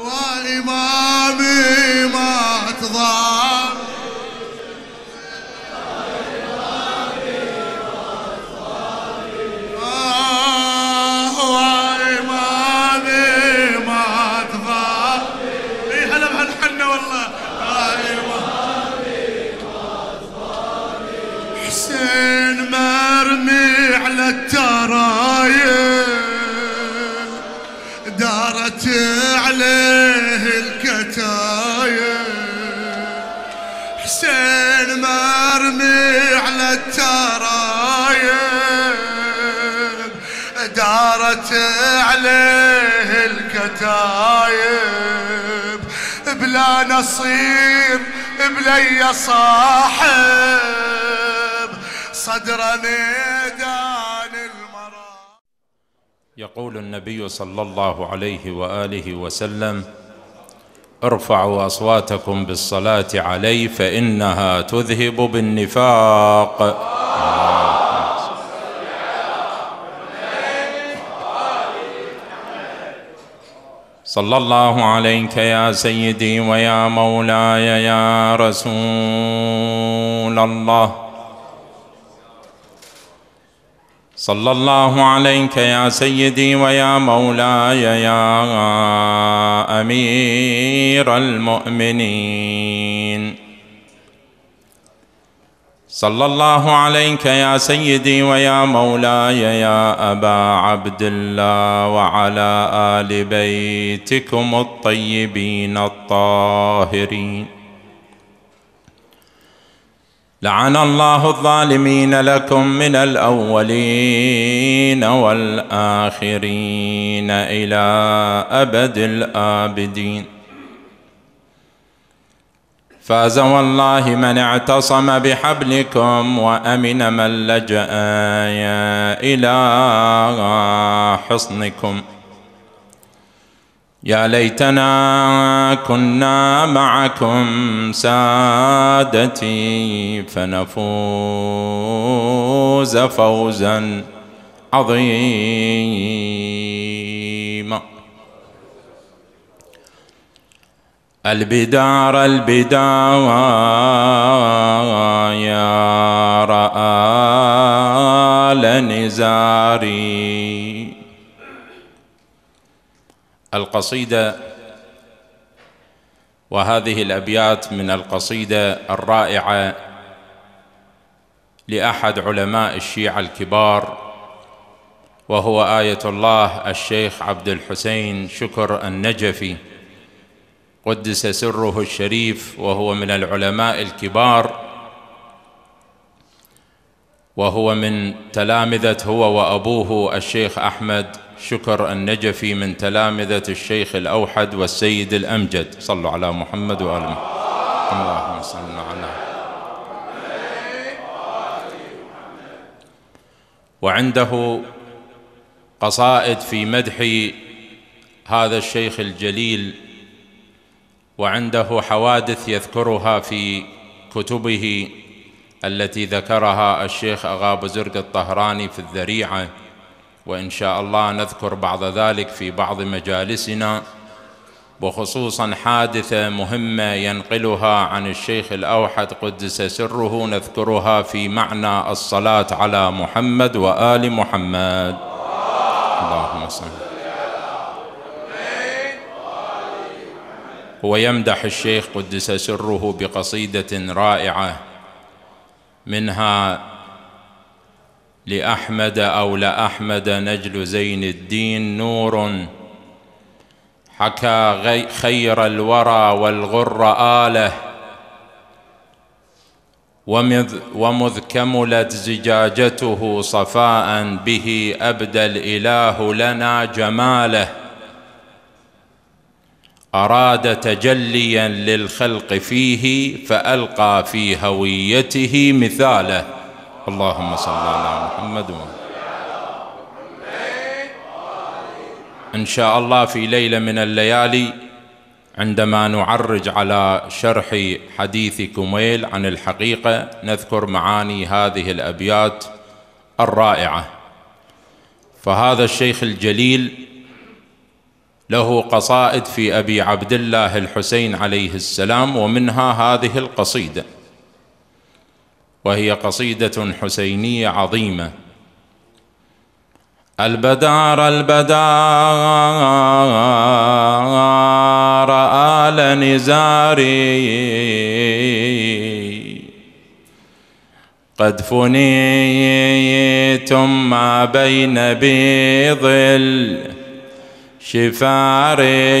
o animal. عليه الكتايب بلا نصير بلي صاحب صدر ميدان المرا يقول النبي صلى الله عليه وآله وسلم ارفعوا أصواتكم بالصلاة علي فإنها تذهب بالنفاق صلى الله عليك يا سيدي ويا مولاي يا رسول الله صلى الله عليك يا سيدي ويا مولاي يا امير المؤمنين صلى الله عليك يا سيدي ويا مولاي يا ابا عبد الله وعلى ال بيتكم الطيبين الطاهرين لعن الله الظالمين لكم من الاولين والاخرين الى ابد الابدين فاز والله من اعتصم بحبلكم وامن من لجا الى حصنكم يا ليتنا كنا معكم سادتي فنفوز فوزا عظيما البدار يا رأى لنزاري القصيدة وهذه الأبيات من القصيدة الرائعة لأحد علماء الشيعة الكبار وهو آية الله الشيخ عبد الحسين شكر النجفي قدس سره الشريف وهو من العلماء الكبار وهو من تلامذة هو وأبوه الشيخ أحمد شكر النجفي من تلامذة الشيخ الأوحد والسيد الأمجد صلوا على محمد وآل محمد اللهم صل على وعنده قصائد في مدح هذا الشيخ الجليل وعنده حوادث يذكرها في كتبه التي ذكرها الشيخ أغا بزرق الطهراني في الذريعة وإن شاء الله نذكر بعض ذلك في بعض مجالسنا وخصوصا حادثة مهمة ينقلها عن الشيخ الأوحد قدس سره نذكرها في معنى الصلاة على محمد وآل محمد اللهم صل هو يمدح الشيخ قدس سره بقصيده رائعه منها لاحمد او لاحمد نجل زين الدين نور حكى خير الورى والغر اله ومذ, ومذ كملت زجاجته صفاء به ابدى الاله لنا جماله اراد تجليا للخلق فيه فالقى في هويته مثاله اللهم صل على محمد وعلى ان شاء الله في ليله من الليالي عندما نعرج على شرح حديث كميل عن الحقيقه نذكر معاني هذه الابيات الرائعه فهذا الشيخ الجليل له قصائد في ابي عبد الله الحسين عليه السلام ومنها هذه القصيده وهي قصيده حسينيه عظيمه البدار البدار آل نزاري قد فنيتم ما بين بيض شفاري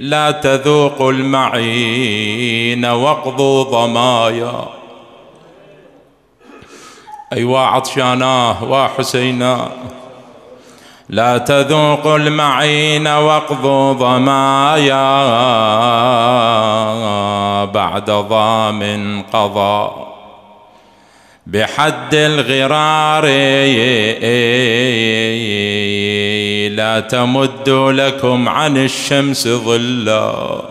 لا تذوق المعين واقضوا ضمايا أيوا عطشاناه وحسيناه لا تذوق المعين واقضوا ضمايا بعد ضام قضى بحد الغرار لا تمد لكم عن الشمس ظلا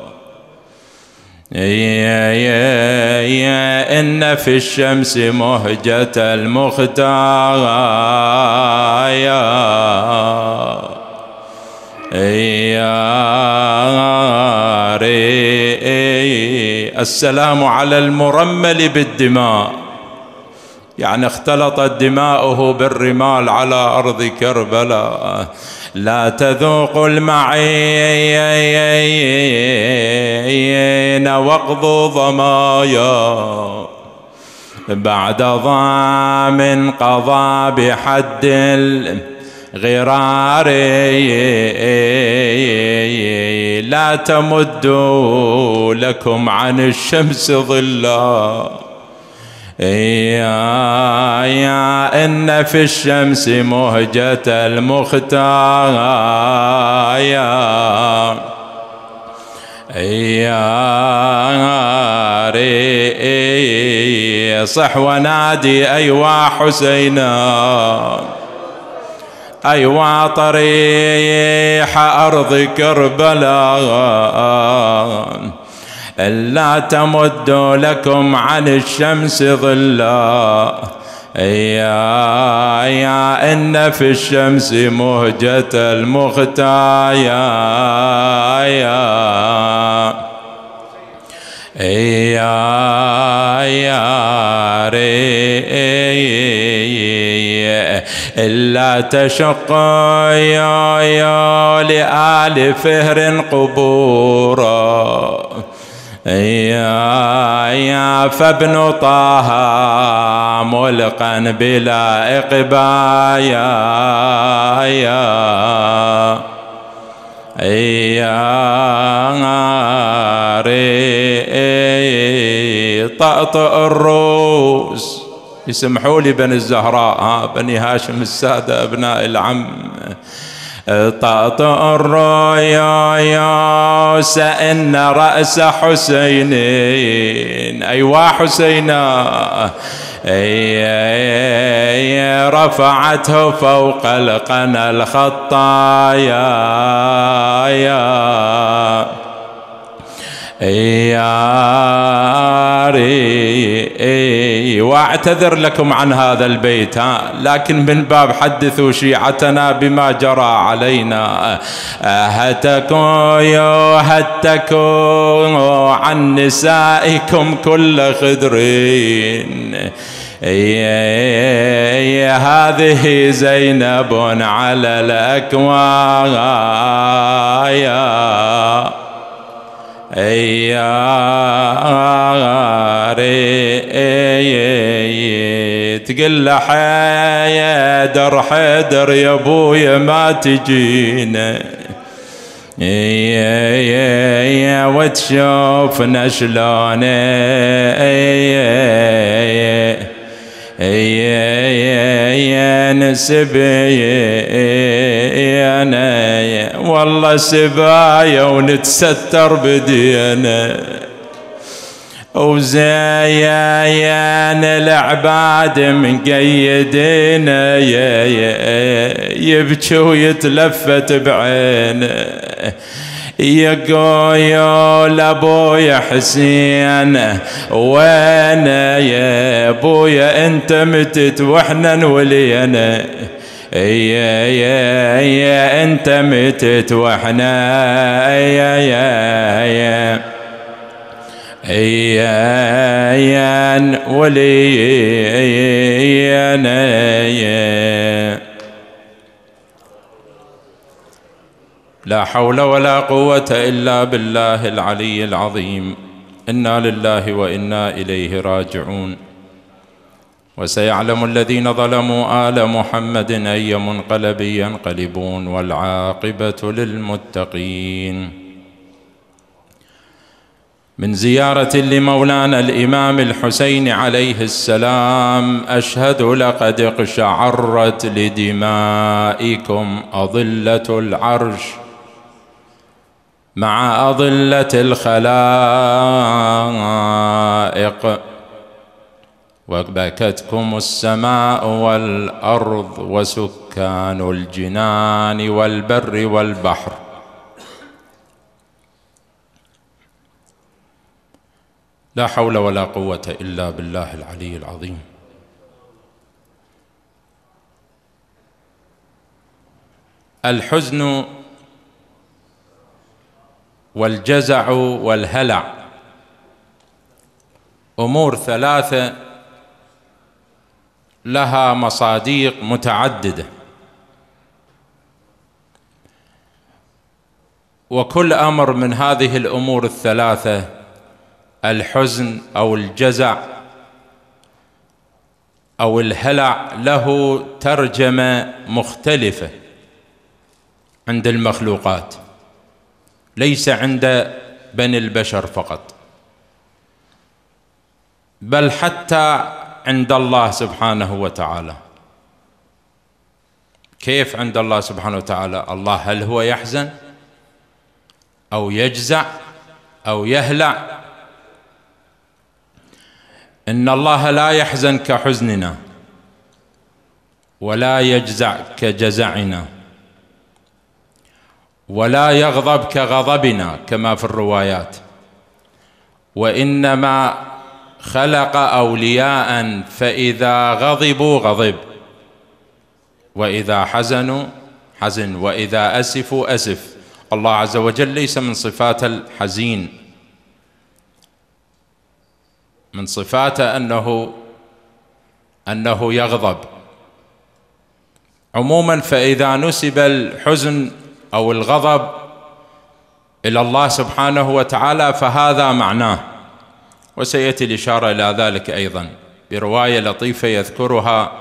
إن في الشمس مهجة المختار السلام على المرمل بالدماء يعني اختلطت دماؤه بالرمال على أرض كربلاء لا تذوق المعين وقض ضمايا بعد ضام قضى بحد الغرار لا تمدوا لكم عن الشمس ظلاً يا يا إن في الشمس مهجة المختار يا يا ري صح ونادي أيوا حسينا أيوا طريح أرض كربلاء ألا تمدوا لكم عن الشمس ظلا يا يا إن في الشمس مهجة المختايا يا يا يا ري إلا تشق يا يا لآل فهر قبورا يا يا فابن طه ملقا بلا إقبايا يا يا ري طأطأ الروس يسمحوا لي بني الزهراء ها بني هاشم السادة أبناء العم طأطأ الرايا يا إن رأس حسين أيوا حسينا أي رفعته فوق القنا الخطايا يا ري واعتذر لكم عن هذا البيت ها لكن من باب حدثوا شيعتنا بما جرى علينا هتكوا يو هتكوا عن نسائكم كل خدرين هذه زينب على الأكوان اي تقل له در حدر يا ابويا ما تجينا يا وتشوفنا شلون يا يا يا نسبي انا والله سبايا ونتستر بدينا وزايا يا العباد مقيدينا يا يا يبكي ويتلفت بعينه يقول ابويا حسين وانا يا ابويا انت متت واحنا انولينا يا يا يا انت متت واحنا يا يا يا ايان ولينا يا, يا, يا, يا, يا, يا, يا, يا لا حول ولا قوه الا بالله العلي العظيم انا لله وانا اليه راجعون وسيعلم الذين ظلموا ال محمد اي منقلب ينقلبون والعاقبه للمتقين من زياره لمولانا الامام الحسين عليه السلام اشهد لقد اقشعرت لدمائكم اضله العرش مع أضلة الخلائق وبكتكم السماء والأرض وسكان الجنان والبر والبحر لا حول ولا قوة إلا بالله العلي العظيم الحزن والجزع والهلع امور ثلاثه لها مصاديق متعدده وكل امر من هذه الامور الثلاثه الحزن او الجزع او الهلع له ترجمه مختلفه عند المخلوقات ليس عند بني البشر فقط بل حتى عند الله سبحانه وتعالى كيف عند الله سبحانه وتعالى الله هل هو يحزن أو يجزع أو يهلع إن الله لا يحزن كحزننا ولا يجزع كجزعنا ولا يغضب كغضبنا كما في الروايات وانما خلق اولياء فاذا غضبوا غضب واذا حزنوا حزن واذا اسفوا اسف الله عز وجل ليس من صفات الحزين من صفاته انه انه يغضب عموما فاذا نسب الحزن او الغضب الى الله سبحانه وتعالى فهذا معناه وسياتي الاشاره الى ذلك ايضا بروايه لطيفه يذكرها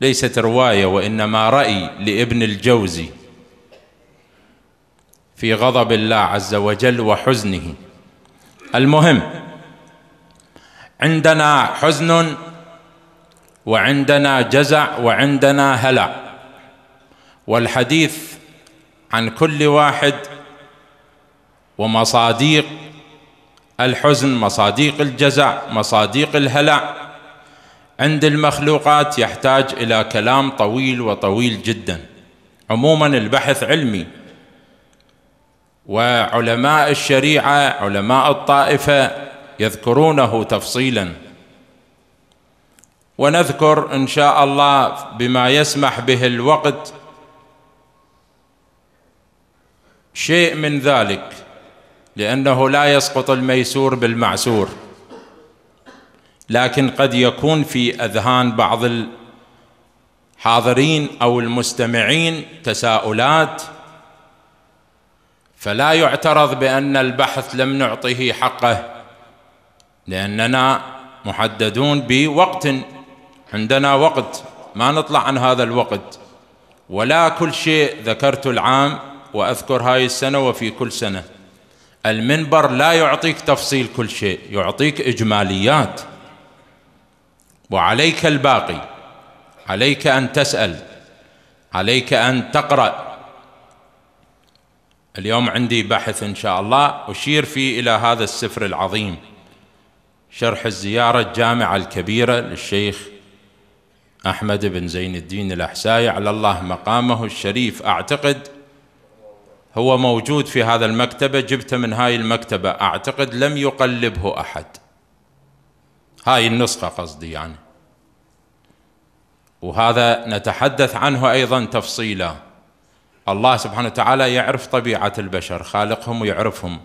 ليست روايه وانما راي لابن الجوزي في غضب الله عز وجل وحزنه المهم عندنا حزن وعندنا جزع وعندنا هلع والحديث عن كل واحد ومصاديق الحزن مصاديق الجزع مصاديق الهلع عند المخلوقات يحتاج الى كلام طويل وطويل جدا عموما البحث علمي وعلماء الشريعه علماء الطائفه يذكرونه تفصيلا ونذكر ان شاء الله بما يسمح به الوقت شيء من ذلك لانه لا يسقط الميسور بالمعسور لكن قد يكون في اذهان بعض الحاضرين او المستمعين تساؤلات فلا يعترض بان البحث لم نعطه حقه لاننا محددون بوقت عندنا وقت ما نطلع عن هذا الوقت ولا كل شيء ذكرت العام وأذكر هاي السنة وفي كل سنة المنبر لا يعطيك تفصيل كل شيء يعطيك إجماليات وعليك الباقي عليك أن تسأل عليك أن تقرأ اليوم عندي بحث إن شاء الله أشير فيه إلى هذا السفر العظيم شرح الزيارة الجامعة الكبيرة للشيخ أحمد بن زين الدين الاحسائي على الله مقامه الشريف أعتقد هو موجود في هذا المكتبة جبته من هاي المكتبة أعتقد لم يقلبه أحد هاي النسخة قصدي يعني وهذا نتحدث عنه أيضا تفصيلا الله سبحانه وتعالى يعرف طبيعة البشر خالقهم ويعرفهم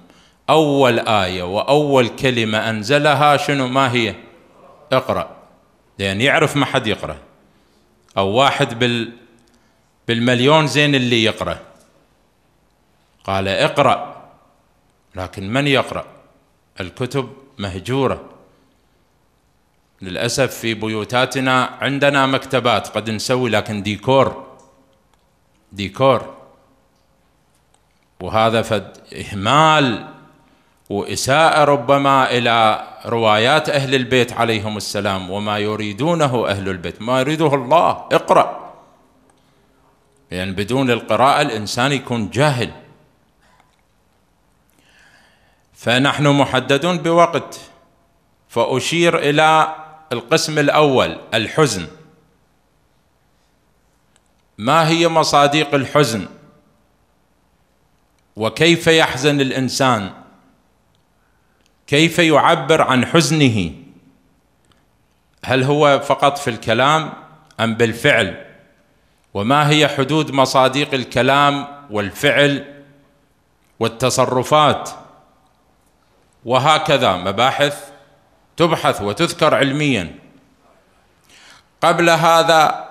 أول آية وأول كلمة أنزلها شنو ما هي اقرأ لأن يعرف ما حد يقرأ أو واحد بال بالمليون زين اللي يقرأ قال اقرأ لكن من يقرأ الكتب مهجورة للأسف في بيوتاتنا عندنا مكتبات قد نسوي لكن ديكور ديكور وهذا فد إهمال وإساءة ربما إلى روايات أهل البيت عليهم السلام وما يريدونه أهل البيت ما يريده الله اقرأ لأن يعني بدون القراءة الإنسان يكون جاهل فنحن محددون بوقت فأشير إلى القسم الأول الحزن ما هي مصادق الحزن وكيف يحزن الإنسان كيف يعبر عن حزنه هل هو فقط في الكلام أم بالفعل وما هي حدود مصادق الكلام والفعل والتصرفات وهكذا مباحث تبحث وتذكر علميا قبل هذا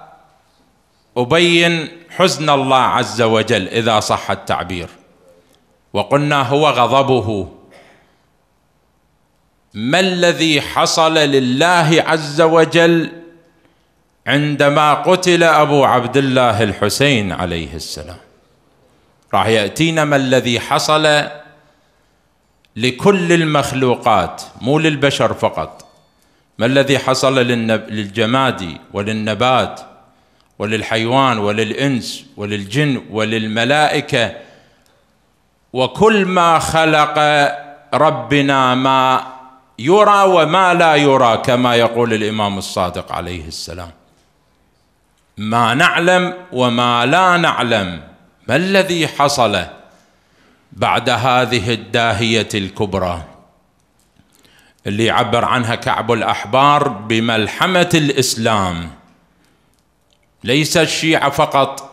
ابين حزن الله عز وجل اذا صح التعبير وقلنا هو غضبه ما الذي حصل لله عز وجل عندما قتل ابو عبد الله الحسين عليه السلام راح ياتينا ما الذي حصل لكل المخلوقات مو للبشر فقط ما الذي حصل للجماد وللنبات وللحيوان وللإنس وللجن وللملائكة وكل ما خلق ربنا ما يرى وما لا يرى كما يقول الإمام الصادق عليه السلام ما نعلم وما لا نعلم ما الذي حصل بعد هذه الداهيه الكبرى اللي يعبر عنها كعب الاحبار بملحمه الاسلام ليس الشيعه فقط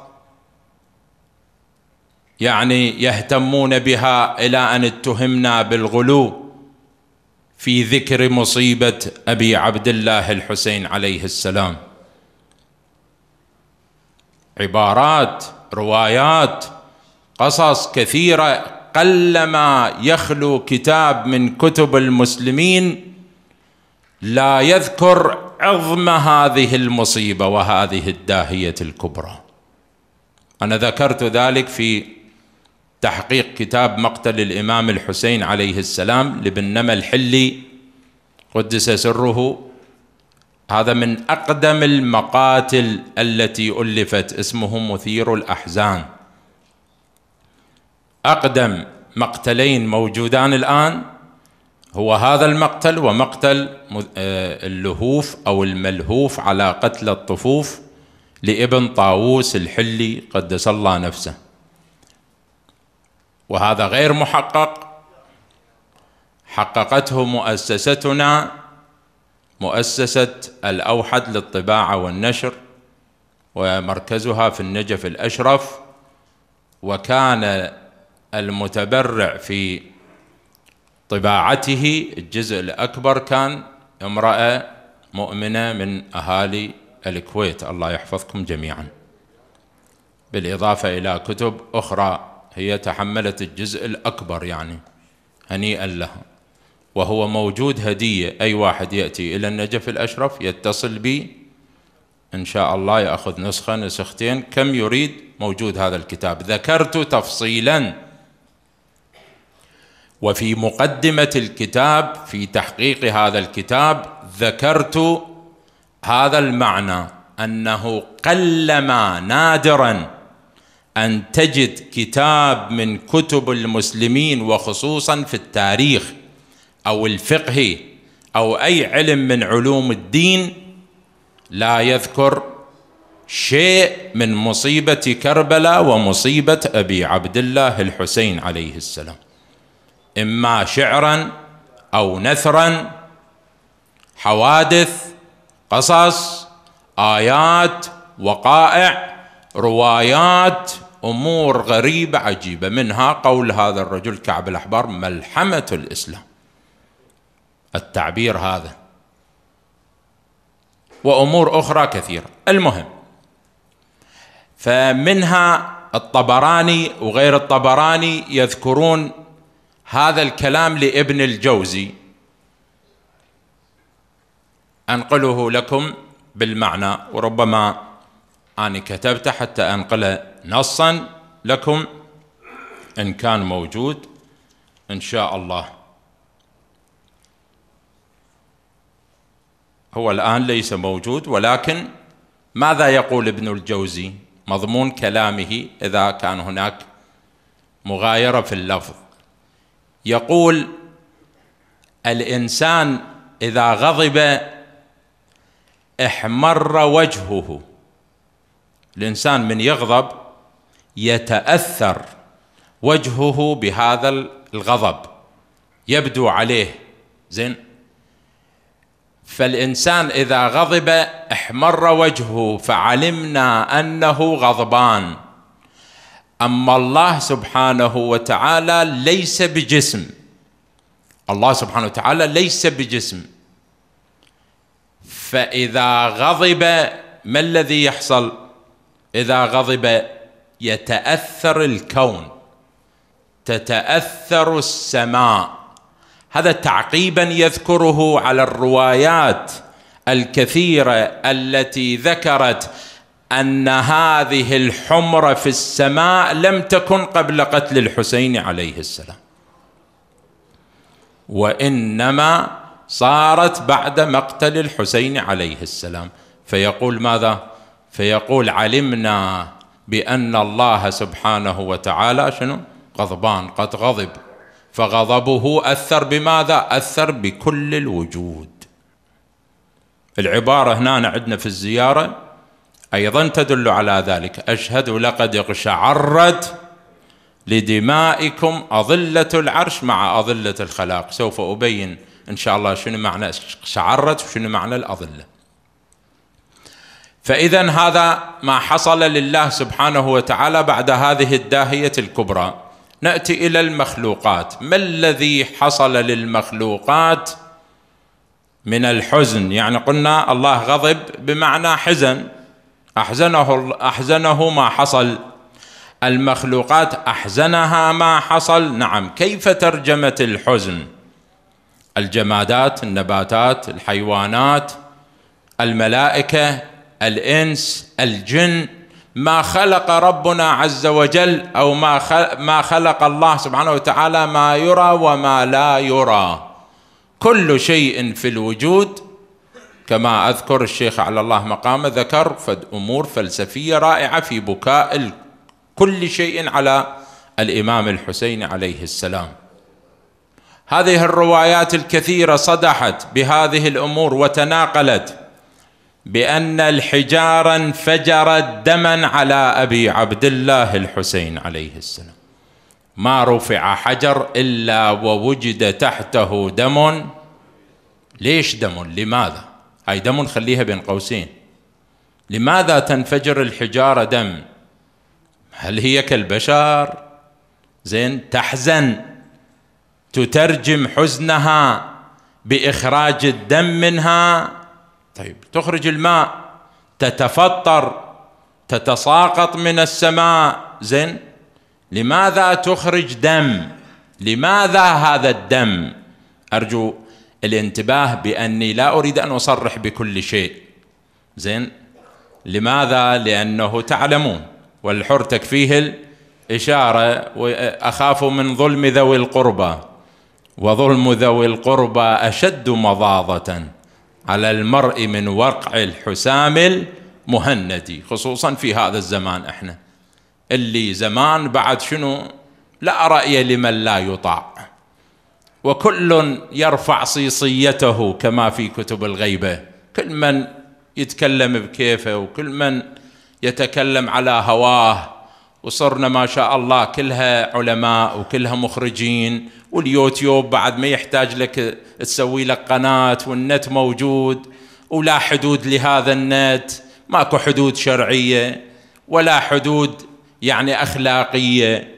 يعني يهتمون بها الى ان اتهمنا بالغلو في ذكر مصيبه ابي عبد الله الحسين عليه السلام عبارات روايات قصص كثيره قلما يخلو كتاب من كتب المسلمين لا يذكر عظم هذه المصيبه وهذه الداهيه الكبرى انا ذكرت ذلك في تحقيق كتاب مقتل الامام الحسين عليه السلام لابن نمى الحلي قدس سره هذا من اقدم المقاتل التي الفت اسمه مثير الاحزان أقدم مقتلين موجودان الآن هو هذا المقتل ومقتل آه، اللهوف أو الملهوف على قتل الطفوف لابن طاووس الحلي قدس الله نفسه وهذا غير محقق حققته مؤسستنا مؤسسة الأوحد للطباعة والنشر ومركزها في النجف الأشرف وكان المتبرع في طباعته الجزء الأكبر كان امرأة مؤمنة من أهالي الكويت الله يحفظكم جميعا بالإضافة إلى كتب أخرى هي تحملت الجزء الأكبر يعني هنيئا لها وهو موجود هدية أي واحد يأتي إلى النجف الأشرف يتصل بي إن شاء الله يأخذ نسخة نسختين كم يريد موجود هذا الكتاب ذكرت تفصيلا وفي مقدمه الكتاب في تحقيق هذا الكتاب ذكرت هذا المعنى انه قلما نادرا ان تجد كتاب من كتب المسلمين وخصوصا في التاريخ او الفقه او اي علم من علوم الدين لا يذكر شيء من مصيبه كربلاء ومصيبه ابي عبد الله الحسين عليه السلام اما شعرا او نثرا حوادث قصص ايات وقائع روايات امور غريبه عجيبه منها قول هذا الرجل كعب الاحبار ملحمه الاسلام التعبير هذا وامور اخرى كثيره المهم فمنها الطبراني وغير الطبراني يذكرون هذا الكلام لابن الجوزي انقله لكم بالمعنى وربما انا كتبته حتى انقله نصا لكم ان كان موجود ان شاء الله هو الان ليس موجود ولكن ماذا يقول ابن الجوزي مضمون كلامه اذا كان هناك مغايره في اللفظ يقول الانسان اذا غضب احمر وجهه الانسان من يغضب يتاثر وجهه بهذا الغضب يبدو عليه زين فالانسان اذا غضب احمر وجهه فعلمنا انه غضبان اما الله سبحانه وتعالى ليس بجسم الله سبحانه وتعالى ليس بجسم فاذا غضب ما الذي يحصل اذا غضب يتاثر الكون تتاثر السماء هذا تعقيبا يذكره على الروايات الكثيره التي ذكرت ان هذه الحمره في السماء لم تكن قبل قتل الحسين عليه السلام وانما صارت بعد مقتل الحسين عليه السلام فيقول ماذا فيقول علمنا بان الله سبحانه وتعالى شنو غضبان قد غضب فغضبه اثر بماذا اثر بكل الوجود العباره هنا عندنا في الزياره ايضا تدل على ذلك اشهد لقد اقشعرت لدمائكم اظله العرش مع اظله الخلاق سوف ابين ان شاء الله شنو معنى اقشعرت وشنو معنى الاظله فاذا هذا ما حصل لله سبحانه وتعالى بعد هذه الداهيه الكبرى ناتي الى المخلوقات ما الذي حصل للمخلوقات من الحزن يعني قلنا الله غضب بمعنى حزن أحزنه أحزنه ما حصل المخلوقات أحزنها ما حصل نعم كيف ترجمة الحزن الجمادات النباتات الحيوانات الملائكة الإنس الجن ما خلق ربنا عز وجل أو ما ما خلق الله سبحانه وتعالى ما يرى وما لا يرى كل شيء في الوجود كما أذكر الشيخ على الله مقامه ذكر فد أمور فلسفية رائعة في بكاء كل شيء على الإمام الحسين عليه السلام هذه الروايات الكثيرة صدحت بهذه الأمور وتناقلت بأن الحجارة انفجرت دما على أبي عبد الله الحسين عليه السلام ما رفع حجر إلا ووجد تحته دم ليش دم لماذا هاي دم نخليها بين قوسين لماذا تنفجر الحجارة دم هل هي كالبشر زين تحزن تترجم حزنها بإخراج الدم منها طيب تخرج الماء تتفطر تتساقط من السماء زين لماذا تخرج دم لماذا هذا الدم أرجو الانتباه باني لا اريد ان اصرح بكل شيء زين لماذا لانه تعلمون والحر تكفيه الاشاره واخاف من ظلم ذوي القربى وظلم ذوي القربى اشد مضاضه على المرء من وقع الحسام المهندي خصوصا في هذا الزمان احنا اللي زمان بعد شنو لا راي لمن لا يطاع وكل يرفع صيصيته كما في كتب الغيبه كل من يتكلم بكيفه وكل من يتكلم على هواه وصرنا ما شاء الله كلها علماء وكلها مخرجين واليوتيوب بعد ما يحتاج لك تسوي لك قناة والنت موجود ولا حدود لهذا النت ماكو حدود شرعية ولا حدود يعني أخلاقية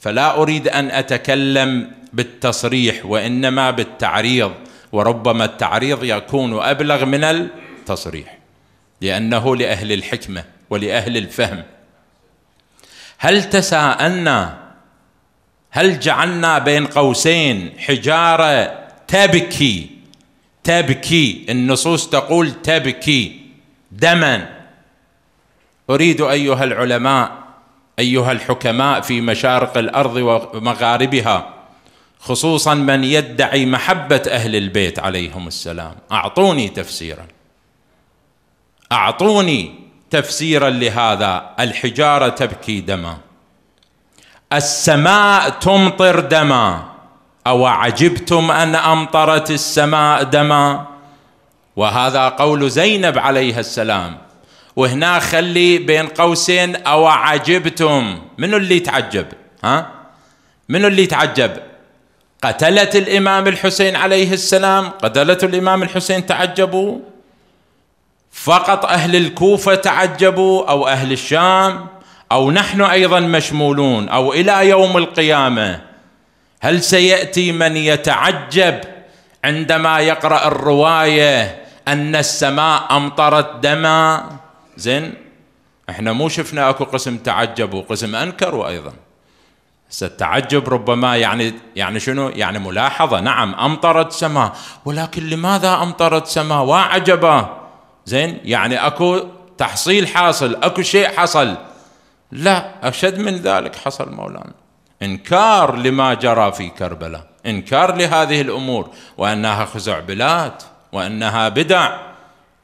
فلا أريد أن أتكلم بالتصريح وانما بالتعريض وربما التعريض يكون ابلغ من التصريح لانه لاهل الحكمه ولاهل الفهم هل تساءلنا هل جعلنا بين قوسين حجاره تبكي تبكي النصوص تقول تبكي دما اريد ايها العلماء ايها الحكماء في مشارق الارض ومغاربها خصوصا من يدعي محبه اهل البيت عليهم السلام اعطوني تفسيرا اعطوني تفسيرا لهذا الحجاره تبكي دما السماء تمطر دما او عجبتم ان امطرت السماء دما وهذا قول زينب عليها السلام وهنا خلي بين قوسين او عجبتم منو اللي تعجب ها منو اللي تعجب قتلت الإمام الحسين عليه السلام قتلت الإمام الحسين تعجبوا فقط أهل الكوفة تعجبوا أو أهل الشام أو نحن أيضا مشمولون أو إلى يوم القيامة هل سيأتي من يتعجب عندما يقرأ الرواية أن السماء أمطرت دما زين احنا مو شفنا أكو قسم تعجبوا قسم أنكروا أيضا التعجب ربما يعني يعني شنو؟ يعني ملاحظه نعم امطرت سماء ولكن لماذا امطرت سماء؟ وعجبا زين يعني اكو تحصيل حاصل اكو شيء حصل لا اشد من ذلك حصل مولانا انكار لما جرى في كربلاء انكار لهذه الامور وانها خزعبلات وانها بدع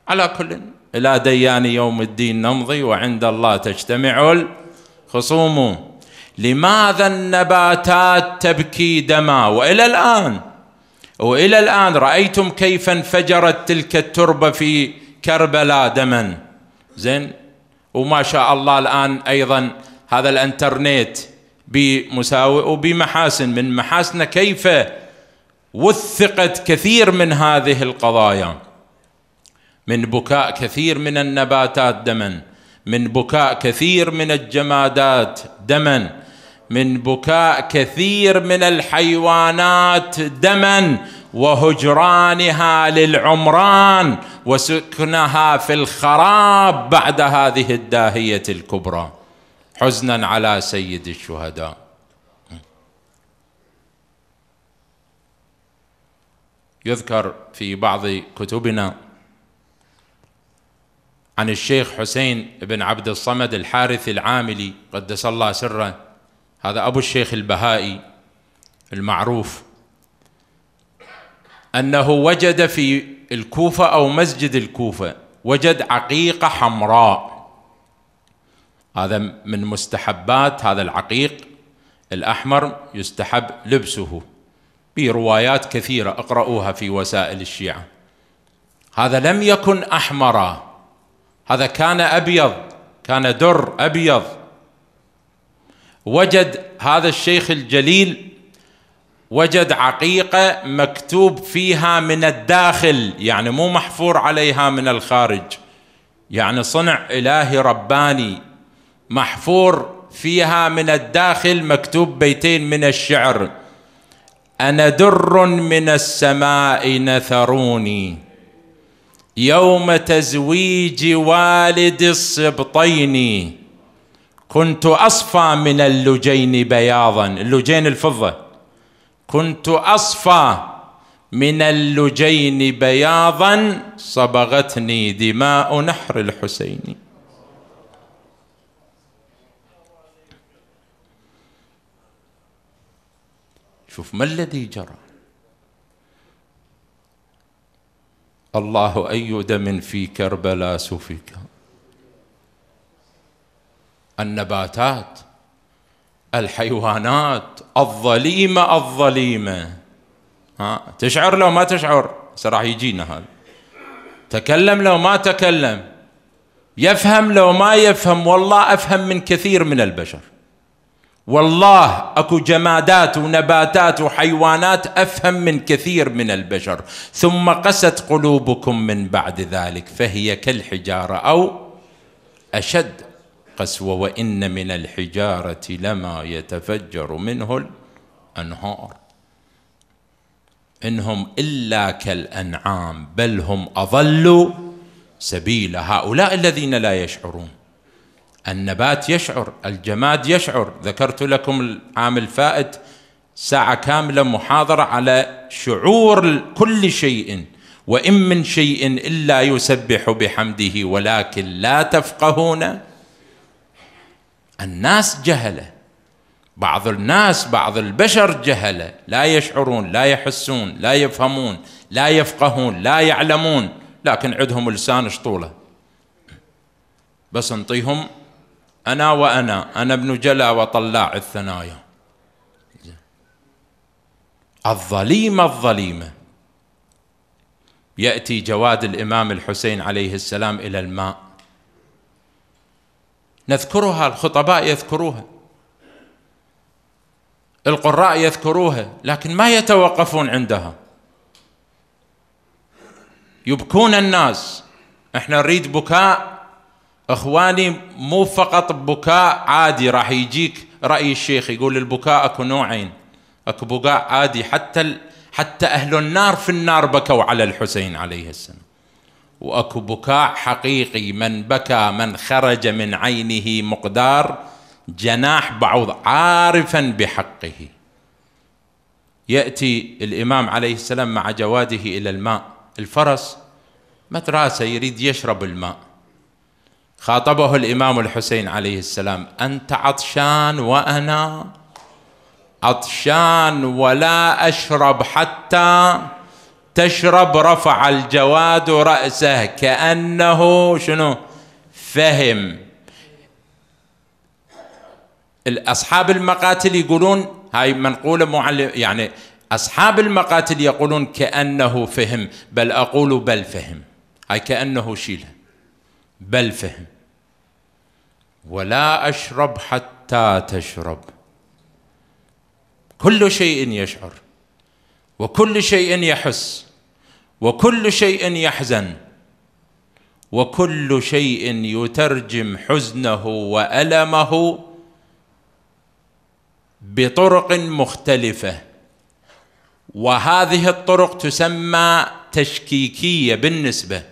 على كل الى ديان يوم الدين نمضي وعند الله تجتمع الخصوم لماذا النباتات تبكي دما والى الان والى الان رايتم كيف انفجرت تلك التربه في كربلاء دما زين وما شاء الله الان ايضا هذا الانترنت بمساوئ وبمحاسن من محاسنه كيف وثقت كثير من هذه القضايا من بكاء كثير من النباتات دما من بكاء كثير من الجمادات دما من بكاء كثير من الحيوانات دما وهجرانها للعمران وسكنها في الخراب بعد هذه الداهيه الكبرى حزنا على سيد الشهداء يذكر في بعض كتبنا عن الشيخ حسين بن عبد الصمد الحارث العاملي قدس الله سره هذا أبو الشيخ البهائي المعروف أنه وجد في الكوفة أو مسجد الكوفة وجد عقيقة حمراء هذا من مستحبات هذا العقيق الأحمر يستحب لبسه بروايات كثيرة اقرأوها في وسائل الشيعة هذا لم يكن أحمرا هذا كان أبيض كان در أبيض وجد هذا الشيخ الجليل وجد عقيقه مكتوب فيها من الداخل يعني مو محفور عليها من الخارج يعني صنع الهي رباني محفور فيها من الداخل مكتوب بيتين من الشعر انا در من السماء نثروني يوم تزويج والد السبطين كنت أصفى من اللجين بياضا اللجين الفضة كنت أصفى من اللجين بياضا صبغتني دماء نحر الحسين شوف ما الذي جرى الله أي دم في كربلا سفك النباتات الحيوانات الظليمة الظليمة ها تشعر لو ما تشعر راح يجينا هذا تكلم لو ما تكلم يفهم لو ما يفهم والله أفهم من كثير من البشر والله اكو جمادات ونباتات وحيوانات افهم من كثير من البشر ثم قست قلوبكم من بعد ذلك فهي كالحجاره او اشد قسوة وإن من الحجارة لما يتفجر منه الأنهار إنهم إلا كالأنعام بل هم أضلوا سبيلا هؤلاء الذين لا يشعرون النبات يشعر الجماد يشعر ذكرت لكم العام الفائت ساعة كاملة محاضرة على شعور كل شيء وإن من شيء إلا يسبح بحمده ولكن لا تفقهون الناس جهله بعض الناس بعض البشر جهله لا يشعرون لا يحسون لا يفهمون لا يفقهون لا يعلمون لكن عندهم لسان شطوله بس انطيهم انا وانا انا ابن جلا وطلاع الثنايا الظليمه الظليمه ياتي جواد الامام الحسين عليه السلام الى الماء نذكرها الخطباء يذكروها القراء يذكروها لكن ما يتوقفون عندها يبكون الناس احنا نريد بكاء اخواني مو فقط بكاء عادي راح يجيك راي الشيخ يقول البكاء اكو نوعين اكو بكاء عادي حتى حتى اهل النار في النار بكوا على الحسين عليه السلام واكو بكاء حقيقي من بكى من خرج من عينه مقدار جناح بعوض عارفا بحقه ياتي الامام عليه السلام مع جواده الى الماء الفرس متراسه يريد يشرب الماء خاطبه الامام الحسين عليه السلام انت عطشان وانا عطشان ولا اشرب حتى تشرب رفع الجواد رأسه كأنه شنو فهم أصحاب المقاتل يقولون هاي منقولة معلم يعني أصحاب المقاتل يقولون كأنه فهم بل أقول بل فهم هاي كأنه شيلها بل فهم ولا أشرب حتى تشرب كل شيء يشعر وكل شيء يحس وكل شيء يحزن وكل شيء يترجم حزنه والمه بطرق مختلفه وهذه الطرق تسمى تشكيكيه بالنسبه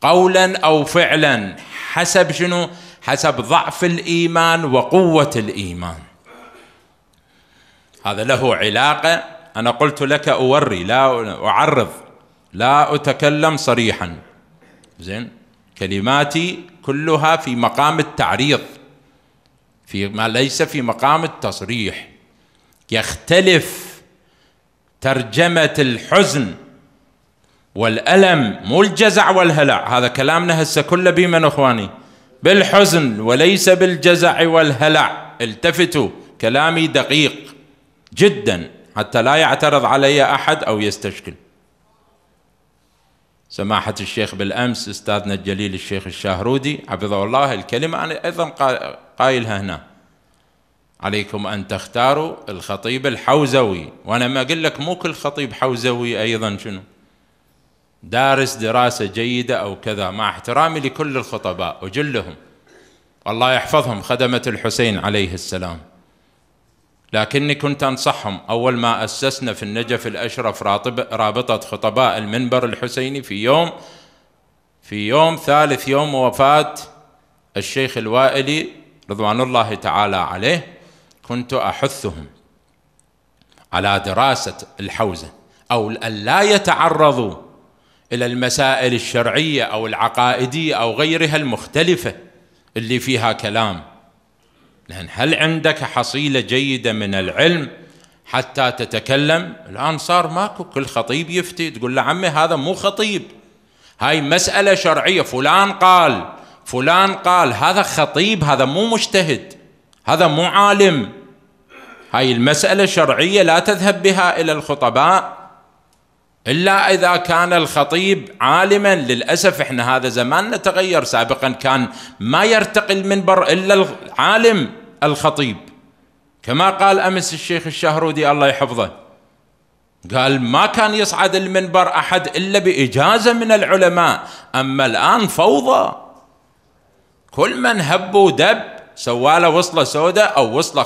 قولا او فعلا حسب شنو حسب ضعف الايمان وقوه الايمان هذا له علاقه أنا قلت لك أوري لا أعرض لا أتكلم صريحا زين كلماتي كلها في مقام التعريض في ما ليس في مقام التصريح يختلف ترجمة الحزن والألم مو الجزع والهلع هذا كلامنا هسه كله بمن إخواني بالحزن وليس بالجزع والهلع التفتوا كلامي دقيق جدا حتى لا يعترض علي أحد أو يستشكل سماحة الشيخ بالأمس أستاذنا الجليل الشيخ الشاهرودي حفظه الله الكلمة أنا أيضا قايلها هنا عليكم أن تختاروا الخطيب الحوزوي وأنا ما أقول لك مو كل خطيب حوزوي أيضا شنو دارس دراسة جيدة أو كذا مع احترامي لكل الخطباء وجلهم الله يحفظهم خدمة الحسين عليه السلام لكني كنت أنصحهم أول ما أسسنا في النجف الأشرف رابطة خطباء المنبر الحسيني في يوم في يوم ثالث يوم وفاة الشيخ الوائلي رضوان الله تعالى عليه كنت أحثهم على دراسة الحوزة أو أن لا يتعرضوا إلى المسائل الشرعية أو العقائدية أو غيرها المختلفة اللي فيها كلام لأن هل عندك حصيلة جيدة من العلم حتى تتكلم الآن صار ماكو كل خطيب يفتي تقول له عمي هذا مو خطيب هاي مسألة شرعية فلان قال فلان قال هذا خطيب هذا مو مجتهد هذا مو عالم هاي المسألة شرعية لا تذهب بها إلى الخطباء إلا إذا كان الخطيب عالما للأسف إحنا هذا زماننا تغير سابقا كان ما يرتقي المنبر إلا العالم الخطيب كما قال امس الشيخ الشهرودي الله يحفظه قال ما كان يصعد المنبر احد الا باجازه من العلماء اما الان فوضى كل من هب ودب سواله وصله سوداء او وصله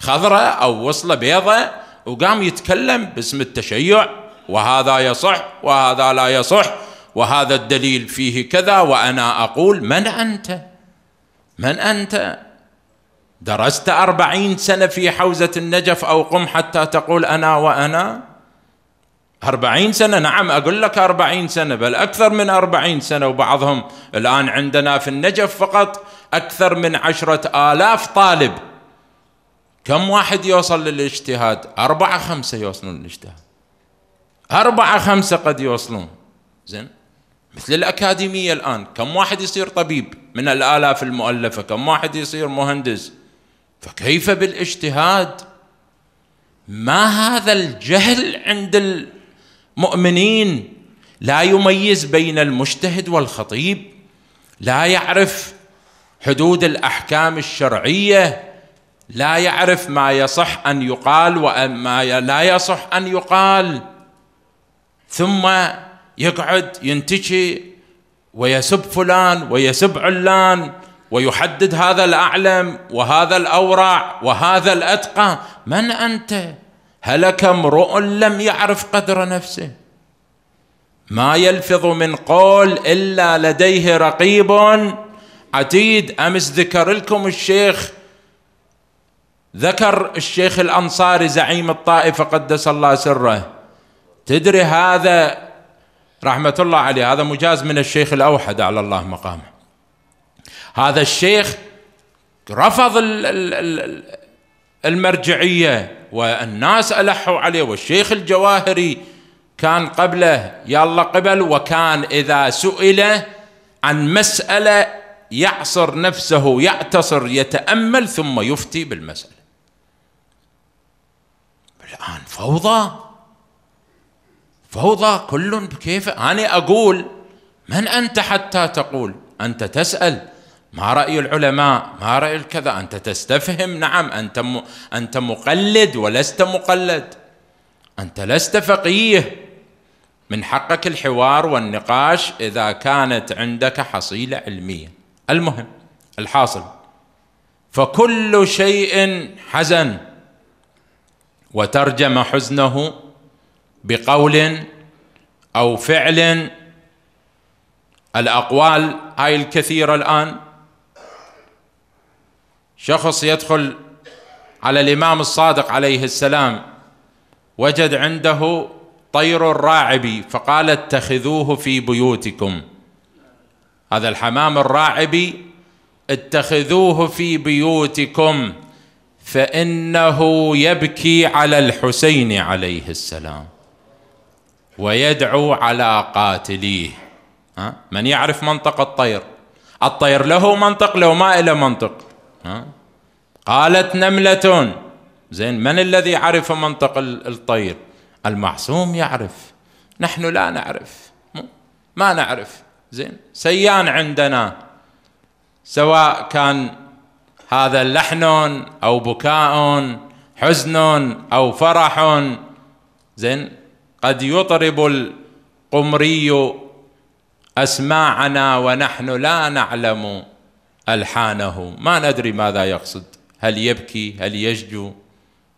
خضراء او وصله بيضاء وقام يتكلم باسم التشيع وهذا يصح وهذا لا يصح وهذا الدليل فيه كذا وانا اقول من انت؟ من انت؟ درست أربعين سنة في حوزة النجف أو قم حتى تقول أنا وأنا أربعين سنة نعم أقول لك أربعين سنة بل أكثر من أربعين سنة وبعضهم الآن عندنا في النجف فقط أكثر من عشرة آلاف طالب كم واحد يوصل للاجتهاد أربعة خمسة يوصلون للاجتهاد أربعة خمسة قد يوصلون زين مثل الأكاديمية الآن كم واحد يصير طبيب من الآلاف المؤلفة كم واحد يصير مهندس فكيف بالاجتهاد ما هذا الجهل عند المؤمنين لا يميز بين المجتهد والخطيب لا يعرف حدود الاحكام الشرعيه لا يعرف ما يصح ان يقال وما لا يصح ان يقال ثم يقعد ينتشي ويسب فلان ويسب علان ويحدد هذا الاعلم وهذا الاورع وهذا الاتقى من انت هلك امرؤ لم يعرف قدر نفسه ما يلفظ من قول الا لديه رقيب عتيد امس ذكر لكم الشيخ ذكر الشيخ الانصاري زعيم الطائفه قدس الله سره تدري هذا رحمه الله عليه هذا مجاز من الشيخ الاوحد على الله مقامه هذا الشيخ رفض المرجعية والناس ألحوا عليه والشيخ الجواهري كان قبله يالله قبل وكان إذا سئل عن مسألة يعصر نفسه يعتصر يتأمل ثم يفتي بالمسألة الآن فوضى فوضى كل بكيفه أنا أقول من أنت حتى تقول أنت تسأل ما رأي العلماء ما رأي الكذا أنت تستفهم نعم أنت, م... أنت مقلد ولست مقلد أنت لست فقيه من حقك الحوار والنقاش إذا كانت عندك حصيلة علمية المهم الحاصل فكل شيء حزن وترجم حزنه بقول أو فعل الأقوال هاي الكثيرة الآن شخص يدخل على الامام الصادق عليه السلام وجد عنده طير الراعب فقال اتخذوه في بيوتكم هذا الحمام الراعب اتخذوه في بيوتكم فانه يبكي على الحسين عليه السلام ويدعو على قاتليه من يعرف منطق الطير الطير له منطق لو ما له منطق ها؟ قالت نملة زين من الذي يعرف منطق الطير المعصوم يعرف نحن لا نعرف ما نعرف زين سيان عندنا سواء كان هذا لحن او بكاء حزن او فرح زين قد يطرب القمري اسماعنا ونحن لا نعلم ألحانه ما ندري ماذا يقصد هل يبكي هل يشجو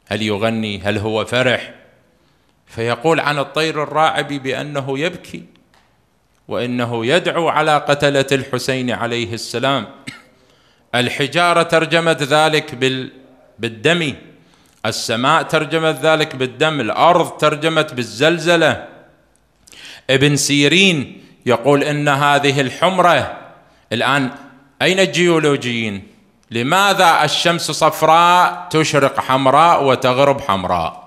هل يغني هل هو فرح فيقول عن الطير الراعب بأنه يبكي وإنه يدعو على قتلة الحسين عليه السلام الحجارة ترجمت ذلك بال بالدم السماء ترجمت ذلك بالدم الأرض ترجمت بالزلزلة ابن سيرين يقول إن هذه الحمرة الآن أين الجيولوجيين؟ لماذا الشمس صفراء تشرق حمراء وتغرب حمراء؟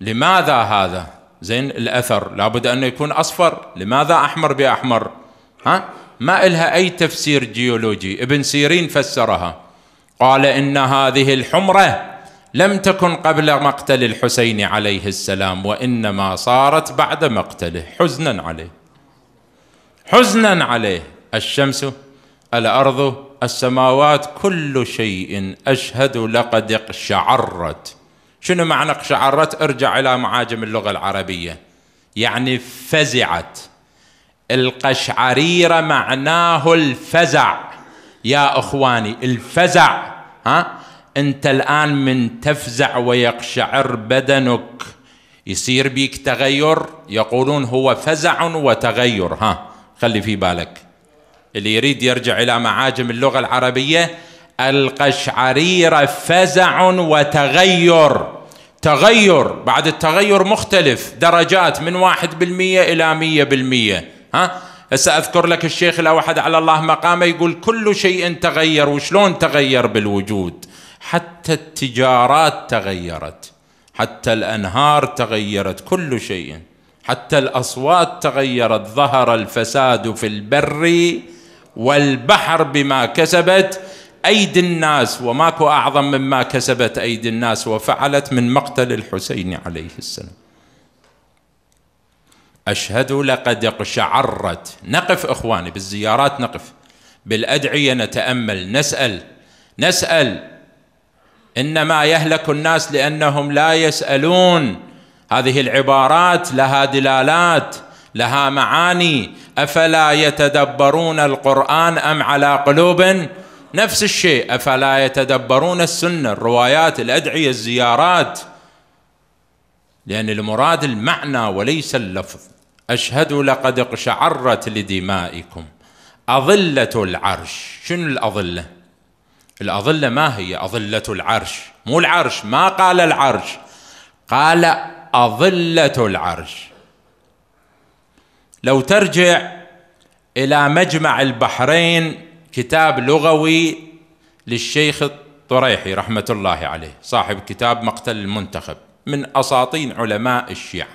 لماذا هذا؟ زين الأثر لابد أن يكون أصفر لماذا أحمر بأحمر؟ ها؟ ما إلها أي تفسير جيولوجي ابن سيرين فسرها قال إن هذه الحمرة لم تكن قبل مقتل الحسين عليه السلام وإنما صارت بعد مقتله حزنا عليه حزنا عليه الشمس الارض السماوات كل شيء اشهد لقد اقشعرت شنو معنى اقشعرت ارجع الى معاجم اللغه العربيه يعني فزعت القشعريره معناه الفزع يا اخواني الفزع ها انت الان من تفزع ويقشعر بدنك يصير بيك تغير يقولون هو فزع وتغير ها خلي في بالك اللي يريد يرجع إلى معاجم اللغة العربية القشعريرة فزع وتغير تغير بعد التغير مختلف درجات من واحد بالمية إلى مية بالمية ها سأذكر لك الشيخ الأوحد على الله مقامه يقول كل شيء تغير وشلون تغير بالوجود حتى التجارات تغيرت حتى الأنهار تغيرت كل شيء حتى الأصوات تغيرت ظهر الفساد في البر والبحر بما كسبت أيدي الناس وماكو أعظم مما كسبت أيدي الناس وفعلت من مقتل الحسين عليه السلام أشهد لقد اقشعرت نقف إخواني بالزيارات نقف بالأدعية نتأمل نسأل نسأل إنما يهلك الناس لأنهم لا يسألون هذه العبارات لها دلالات لها معاني افلا يتدبرون القران ام على قلوب نفس الشيء افلا يتدبرون السنه الروايات الادعيه الزيارات لان المراد المعنى وليس اللفظ اشهد لقد اقشعرت لدمائكم اظله العرش شنو الاظله الاظله ما هي اظله العرش مو العرش ما قال العرش قال اظله العرش لو ترجع الى مجمع البحرين كتاب لغوي للشيخ الطريحي رحمه الله عليه صاحب كتاب مقتل المنتخب من اساطين علماء الشيعه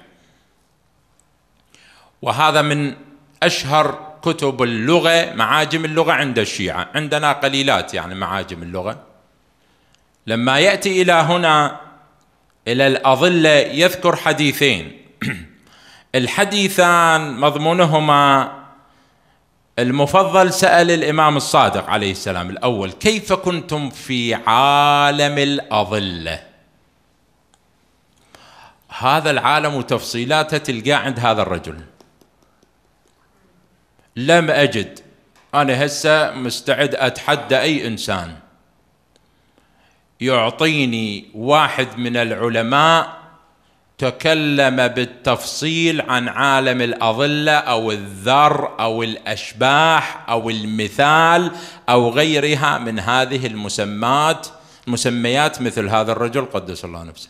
وهذا من اشهر كتب اللغه معاجم اللغه عند الشيعه عندنا قليلات يعني معاجم اللغه لما ياتي الى هنا الى الاظله يذكر حديثين الحديثان مضمونهما المفضل سأل الإمام الصادق عليه السلام الأول كيف كنتم في عالم الأظلة هذا العالم وتفصيلاته تلقاه عند هذا الرجل لم أجد أنا هسه مستعد أتحدى أي إنسان يعطيني واحد من العلماء تكلم بالتفصيل عن عالم الاضله او الذر او الاشباح او المثال او غيرها من هذه المسمات مسميات مثل هذا الرجل قدس الله نفسه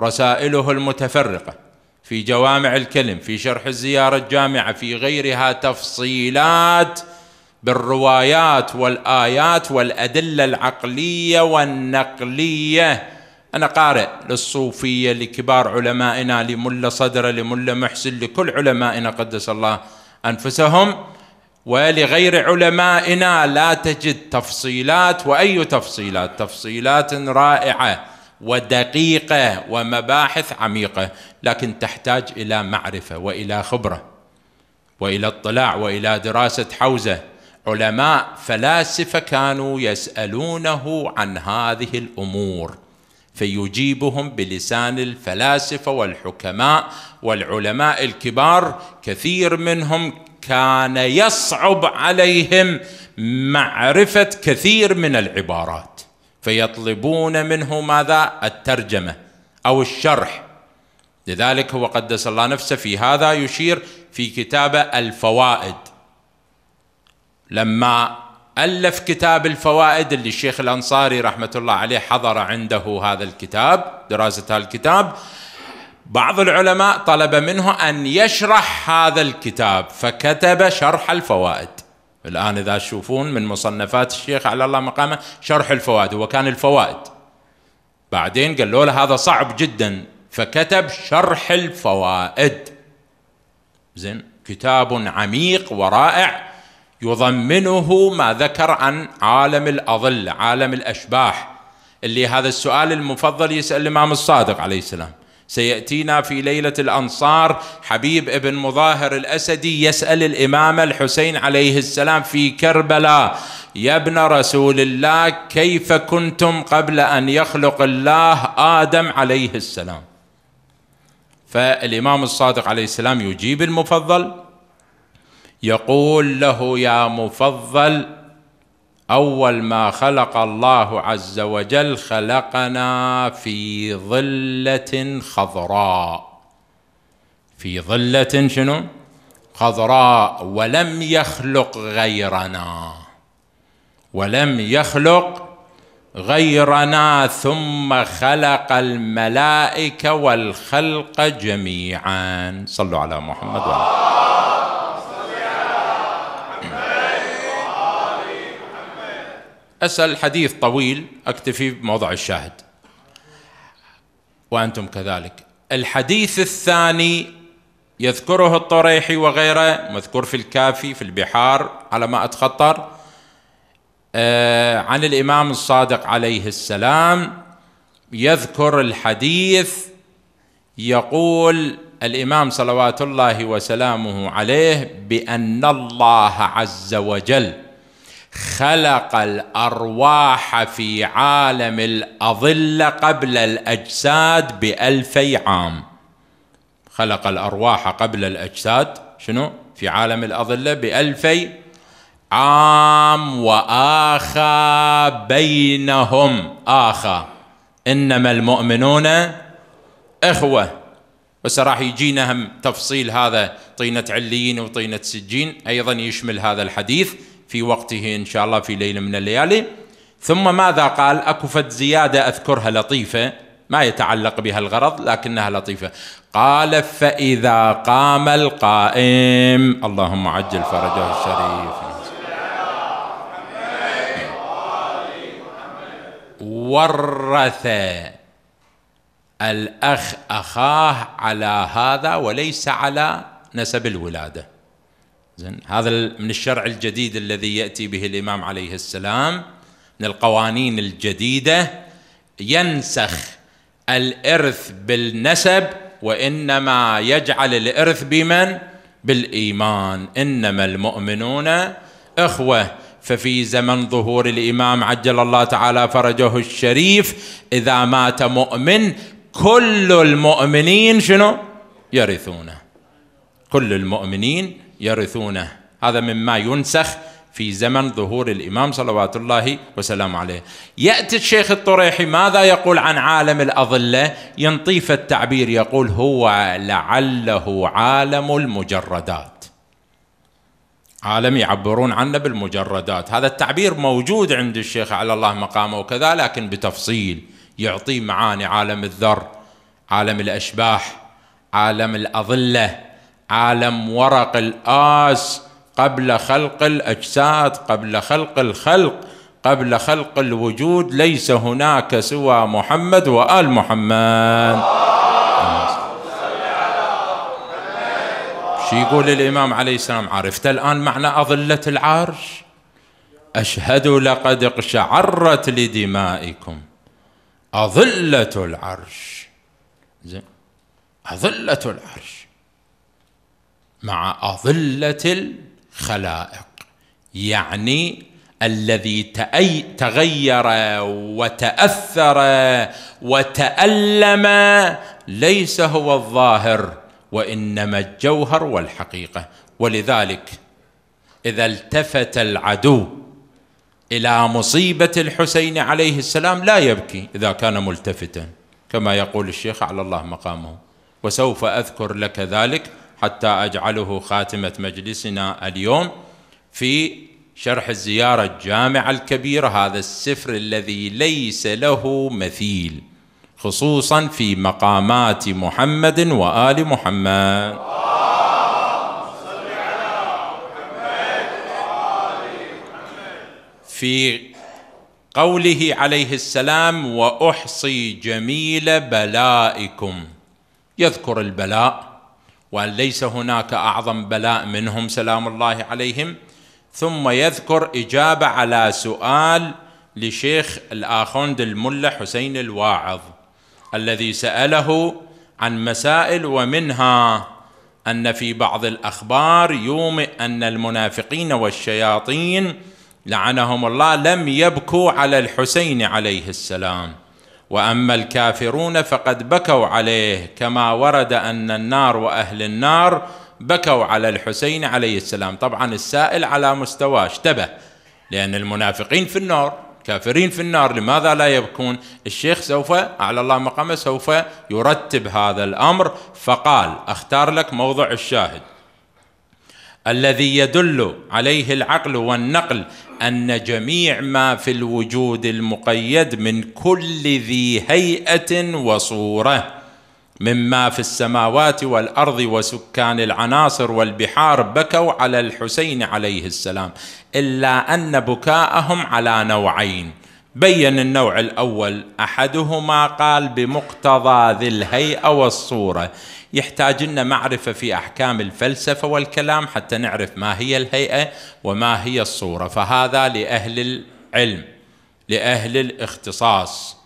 رسائله المتفرقه في جوامع الكلم في شرح الزياره الجامعه في غيرها تفصيلات بالروايات والايات والادله العقليه والنقليه أنا قارئ للصوفية لكبار علمائنا لملا صدر لملا محسن لكل علمائنا قدس الله أنفسهم ولغير علمائنا لا تجد تفصيلات وأي تفصيلات تفصيلات رائعة ودقيقة ومباحث عميقة لكن تحتاج إلى معرفة وإلى خبرة وإلى اطلاع وإلى دراسة حوزة علماء فلاسفة كانوا يسألونه عن هذه الأمور فيجيبهم بلسان الفلاسفه والحكماء والعلماء الكبار كثير منهم كان يصعب عليهم معرفه كثير من العبارات فيطلبون منه ماذا الترجمه او الشرح لذلك هو قدس الله نفسه في هذا يشير في كتابه الفوائد لما ألف كتاب الفوائد اللي الشيخ الأنصاري رحمة الله عليه حضر عنده هذا الكتاب دراسة هذا الكتاب بعض العلماء طلب منه أن يشرح هذا الكتاب فكتب شرح الفوائد الآن إذا تشوفون من مصنفات الشيخ على الله مقامه شرح الفوائد هو كان الفوائد بعدين قالوا له هذا صعب جدا فكتب شرح الفوائد زين كتاب عميق ورائع يضمنه ما ذكر عن عالم الأظل عالم الأشباح اللي هذا السؤال المفضل يسأل الإمام الصادق عليه السلام سيأتينا في ليلة الأنصار حبيب ابن مظاهر الأسدي يسأل الإمام الحسين عليه السلام في كربلاء يا ابن رسول الله كيف كنتم قبل أن يخلق الله آدم عليه السلام فالإمام الصادق عليه السلام يجيب المفضل يقول له يا مفضل اول ما خلق الله عز وجل خلقنا في ظله خضراء في ظله شنو خضراء ولم يخلق غيرنا ولم يخلق غيرنا ثم خلق الملائكه والخلق جميعا صلوا على محمد وعلى أسأل حديث طويل أكتفي بموضع الشاهد وأنتم كذلك الحديث الثاني يذكره الطريحي وغيره مذكور في الكافي في البحار على ما أتخطر آه، عن الإمام الصادق عليه السلام يذكر الحديث يقول الإمام صلوات الله وسلامه عليه بأن الله عز وجل خلق الارواح في عالم الاظله قبل الاجساد بالفي عام خلق الارواح قبل الاجساد شنو في عالم الاظله بالفي عام واخى بينهم اخى انما المؤمنون اخوه بس راح يجينا هم تفصيل هذا طينه عليين وطينه سجين ايضا يشمل هذا الحديث في وقته إن شاء الله في ليلة من الليالي ثم ماذا قال أكفت زيادة أذكرها لطيفة ما يتعلق بها الغرض لكنها لطيفة قال فإذا قام القائم اللهم عجل فرجه الشريف ورث الأخ أخاه على هذا وليس على نسب الولاده زين هذا من الشرع الجديد الذي ياتي به الامام عليه السلام من القوانين الجديده ينسخ الارث بالنسب وانما يجعل الارث بمن بالايمان انما المؤمنون اخوه ففي زمن ظهور الامام عجل الله تعالى فرجه الشريف اذا مات مؤمن كل المؤمنين شنو يرثونه كل المؤمنين يرثونه هذا مما ينسخ في زمن ظهور الإمام صلوات الله وسلام عليه يأتي الشيخ الطريحي ماذا يقول عن عالم الأظلة ينطيف التعبير يقول هو لعله عالم المجردات عالم يعبرون عنه بالمجردات هذا التعبير موجود عند الشيخ على الله مقامه وكذا لكن بتفصيل يعطي معاني عالم الذر عالم الأشباح عالم الأظلة عالم ورق الآس قبل خلق الأجساد قبل خلق الخلق قبل خلق الوجود ليس هناك سوى محمد وآل محمد شي يقول الإمام عليه السلام عرفت الآن معنى أظلة العرش أشهد لقد اقشعرت لدمائكم أظلة العرش زين أظلة العرش مع أظلة الخلائق يعني الذي تغير وتاثر وتالم ليس هو الظاهر وانما الجوهر والحقيقه ولذلك اذا التفت العدو الى مصيبه الحسين عليه السلام لا يبكي اذا كان ملتفتا كما يقول الشيخ على الله مقامه وسوف اذكر لك ذلك حتى اجعله خاتمه مجلسنا اليوم في شرح الزياره الجامعه الكبيره هذا السفر الذي ليس له مثيل خصوصا في مقامات محمد وال محمد في قوله عليه السلام واحصي جميل بلائكم يذكر البلاء وأن ليس هناك اعظم بلاء منهم سلام الله عليهم ثم يذكر اجابه على سؤال لشيخ الاخوند الملا حسين الواعظ الذي ساله عن مسائل ومنها ان في بعض الاخبار يومئ ان المنافقين والشياطين لعنهم الله لم يبكوا على الحسين عليه السلام واما الكافرون فقد بكوا عليه كما ورد ان النار واهل النار بكوا على الحسين عليه السلام طبعا السائل على مستوى اشتبه لان المنافقين في النار كافرين في النار لماذا لا يبكون الشيخ سوف على الله مقامه سوف يرتب هذا الأمر فقال أختار لك موضع الشاهد الذي يدل عليه العقل والنقل ان جميع ما في الوجود المقيد من كل ذي هيئه وصوره مما في السماوات والارض وسكان العناصر والبحار بكوا على الحسين عليه السلام الا ان بكاءهم على نوعين بين النوع الاول احدهما قال بمقتضى ذي الهيئه والصوره يحتاج لنا معرفه في احكام الفلسفه والكلام حتى نعرف ما هي الهيئه وما هي الصوره فهذا لاهل العلم لاهل الاختصاص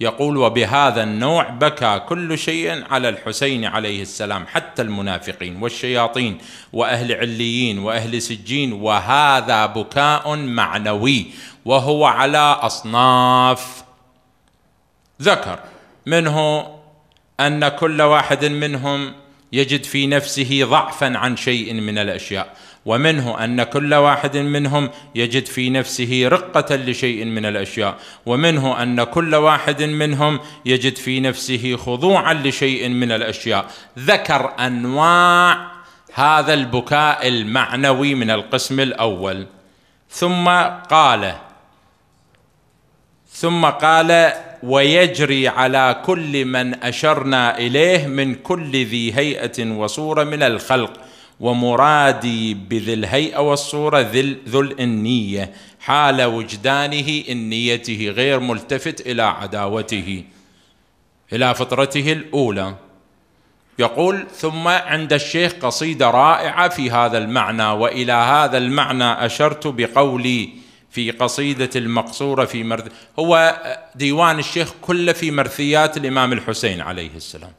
يقول وبهذا النوع بكى كل شيء على الحسين عليه السلام حتى المنافقين والشياطين واهل عليين واهل سجين وهذا بكاء معنوي وهو على اصناف ذكر منه ان كل واحد منهم يجد في نفسه ضعفا عن شيء من الاشياء ومنه ان كل واحد منهم يجد في نفسه رقه لشيء من الاشياء ومنه ان كل واحد منهم يجد في نفسه خضوعا لشيء من الاشياء ذكر انواع هذا البكاء المعنوي من القسم الاول ثم قال ثم قال ويجري على كل من اشرنا اليه من كل ذي هيئه وصوره من الخلق ومرادي بذي الهيئة والصورة ذو الإنية حال وجدانه إنيته غير ملتفت إلى عداوته إلى فطرته الأولى يقول ثم عند الشيخ قصيدة رائعة في هذا المعنى وإلى هذا المعنى أشرت بقولي في قصيدة المقصورة في مرث هو ديوان الشيخ كله في مرثيات الإمام الحسين عليه السلام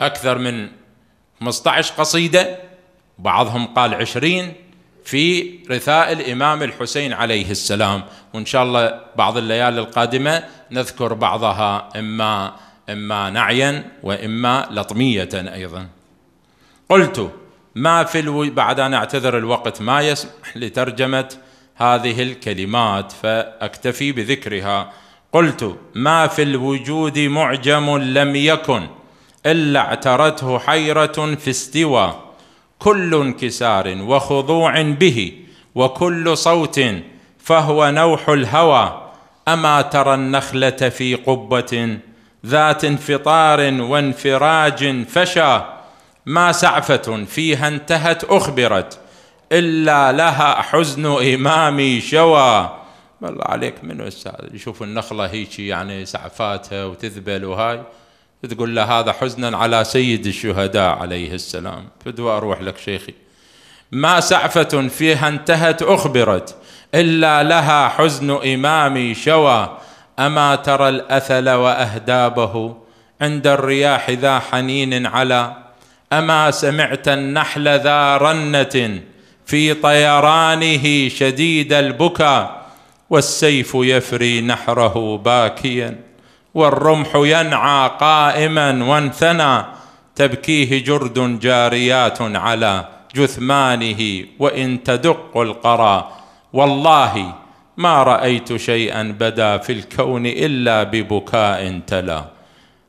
أكثر من 15 قصيدة بعضهم قال 20 في رثاء الإمام الحسين عليه السلام وإن شاء الله بعض الليالي القادمة نذكر بعضها إما إما نعيا وإما لطمية أيضا قلت ما في الو... بعد أن أعتذر الوقت ما يسمح لترجمة هذه الكلمات فأكتفي بذكرها قلت ما في الوجود معجم لم يكن إلا اعترته حيرة في استوى كل انكسار وخضوع به وكل صوت فهو نوح الهوى أما ترى النخلة في قبة ذات انفطار وانفراج فشى ما سعفة فيها انتهت أخبرت إلا لها حزن إمامي شوى الله عليك منو يشوف النخلة هيك يعني سعفاتها وتذبل وهاي تقول له هذا حزنا على سيد الشهداء عليه السلام فدوا أروح لك شيخي ما سعفة فيها انتهت أخبرت إلا لها حزن إمامي شوى أما ترى الأثل وأهدابه عند الرياح ذا حنين على أما سمعت النحل ذا رنة في طيرانه شديد البكا والسيف يفري نحره باكيا والرمح ينعى قائما وانثنى تبكيه جرد جاريات على جثمانه وان تدق القرى والله ما رايت شيئا بدا في الكون الا ببكاء تلا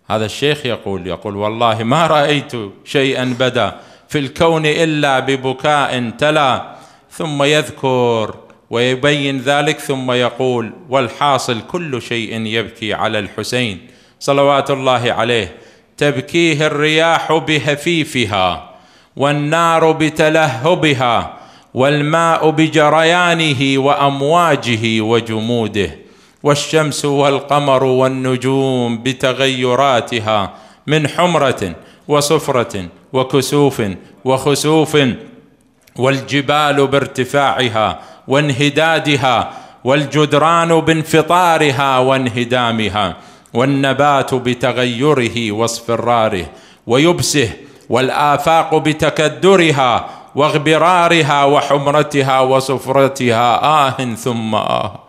هذا الشيخ يقول يقول والله ما رايت شيئا بدا في الكون الا ببكاء تلا ثم يذكر ويبين ذلك ثم يقول والحاصل كل شيء يبكي على الحسين صلوات الله عليه تبكيه الرياح بهفيفها والنار بتلهبها والماء بجريانه وامواجه وجموده والشمس والقمر والنجوم بتغيراتها من حمره وصفره وكسوف وخسوف والجبال بارتفاعها وانهدادها والجدران بانفطارها وانهدامها والنبات بتغيره واصفراره ويبسه والافاق بتكدرها واغبرارها وحمرتها وصفرتها اه ثم اه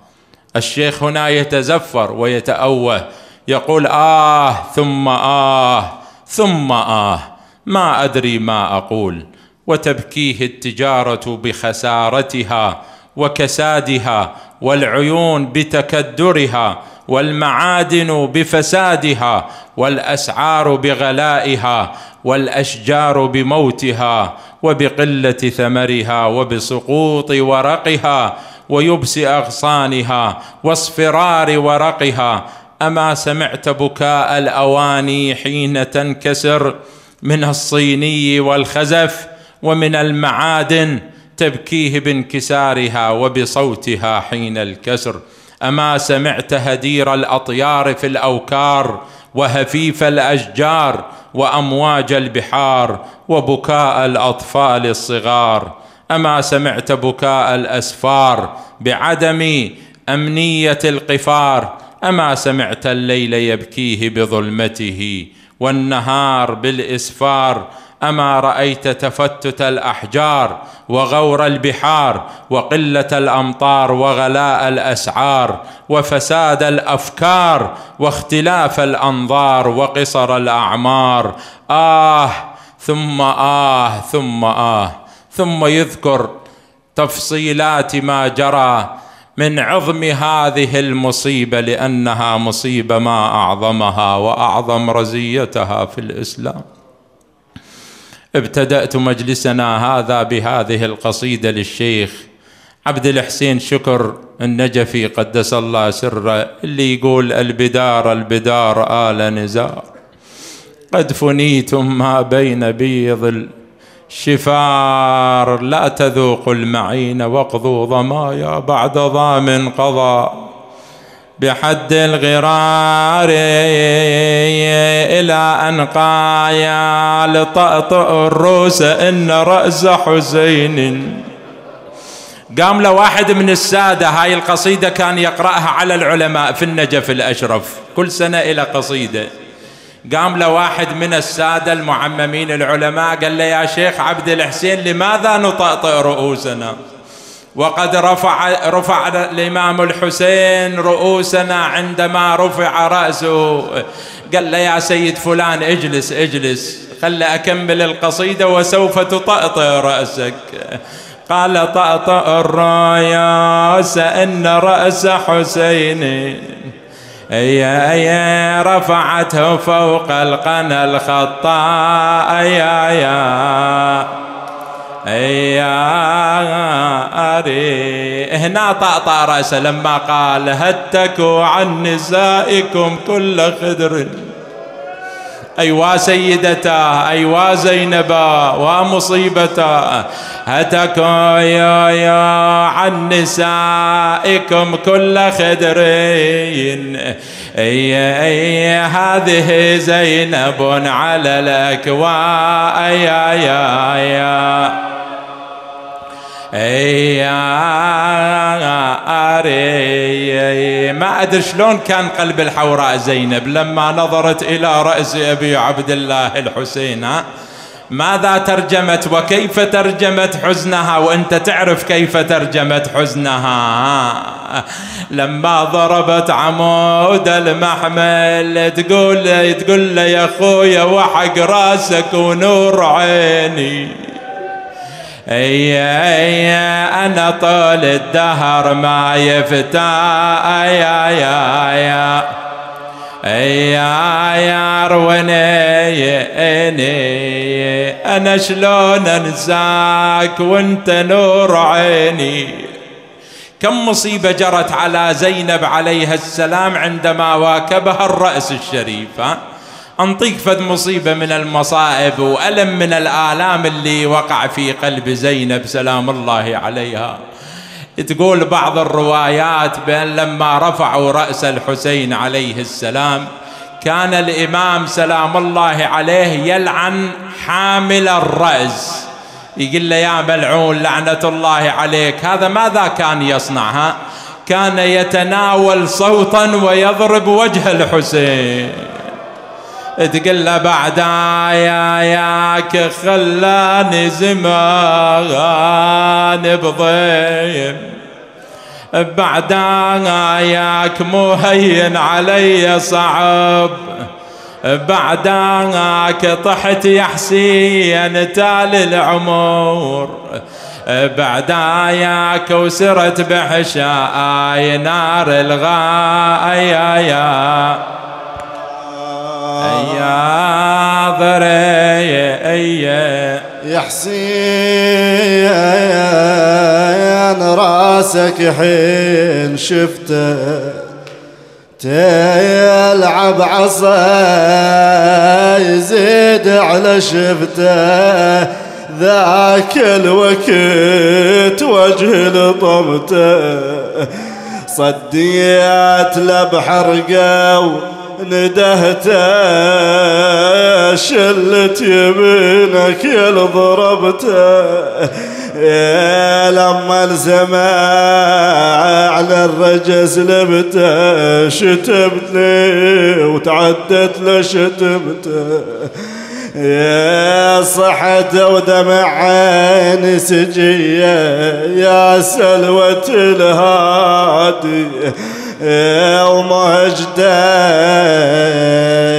الشيخ هنا يتزفر ويتأوه يقول آه ثم آه ثم آه ما أدري ما أقول وتبكيه التجارة بخسارتها وكسادها والعيون بتكدرها والمعادن بفسادها والاسعار بغلائها والاشجار بموتها وبقله ثمرها وبسقوط ورقها ويبس اغصانها واصفرار ورقها اما سمعت بكاء الاواني حين تنكسر من الصيني والخزف ومن المعادن تبكيه بانكسارها وبصوتها حين الكسر اما سمعت هدير الاطيار في الاوكار وهفيف الاشجار وامواج البحار وبكاء الاطفال الصغار اما سمعت بكاء الاسفار بعدم امنيه القفار اما سمعت الليل يبكيه بظلمته والنهار بالاسفار اما رايت تفتت الاحجار وغور البحار وقله الامطار وغلاء الاسعار وفساد الافكار واختلاف الانظار وقصر الاعمار اه ثم اه ثم اه ثم يذكر تفصيلات ما جرى من عظم هذه المصيبه لانها مصيبه ما اعظمها واعظم رزيتها في الاسلام ابتدأت مجلسنا هذا بهذه القصيدة للشيخ عبد الحسين شكر النجفي قدس الله سره اللي يقول البدار البدار آل نزار قد فنيتم ما بين بيض الشفار لا تذوقوا المعين واقضوا ضمايا بعد ضام قضى بحد الغرار إلى أن قايا طأطأ الروس إن رأس حسين قام له واحد من السادة هاي القصيدة كان يقرأها على العلماء في النجف الأشرف كل سنة إلى قصيدة قام له واحد من السادة المعممين العلماء قال له يا شيخ عبد الحسين لماذا نطأطئ رؤوسنا وقد رفع رفع الإمام الحسين رؤوسنا عندما رفع رأسه قال له يا سيد فلان اجلس اجلس خل أكمل القصيدة وسوف تطأطئ رأسك قال طأطأ الراياس إن رأس حسين يا يا رفعته فوق القنا الخطاء يا يا يا أري هنا طأطأ رأسه لما قال هتكوا عن نسائكم كل خدر أيوا سيدتا أيوا زينبا ومصيبتا هتكوا يا يا عن نسائكم كل خدر أي أي هذه زينب على الأكواء يا يا, يا أري ما أدري شلون كان قلب الحوراء زينب لما نظرت إلى رأس أبي عبد الله الحسين ماذا ترجمت وكيف ترجمت حزنها وانت تعرف كيف ترجمت حزنها لما ضربت عمود المحمل تقول تقول له يا اخويا وحق راسك ونور عيني اي اي انا طول الدهر ما يفتى يا يا يا يا يا روني انا شلون انساك وانت نور عيني كم مصيبة جرت على زينب عليها السلام عندما واكبها الرأس الشريف ها؟ انطيك فد مصيبه من المصائب والم من الالام اللي وقع في قلب زينب سلام الله عليها تقول بعض الروايات بان لما رفعوا راس الحسين عليه السلام كان الامام سلام الله عليه يلعن حامل الراس يقول له يا ملعون لعنه الله عليك هذا ماذا كان يصنعها كان يتناول صوتا ويضرب وجه الحسين تقل له بعد آياك خلاني زمان بضيم بعد آياك مهين علي صعب بعدك طحت يا حسين تال العمر بعداياك وسرت بحشاي نار الغاية يا يا ضري يا يا حسين راسك حين شفته تلعب عصا يزيد على شفته ذاك الوقت وجه لطمته صديت لبحرقه ندهته شلت يمينك يا ضربته لما الزماع على الرجز لبته شتمتني وتعدت لشتمته يا صحت ودمع عيني سجية يا سلوة الهادي إيه،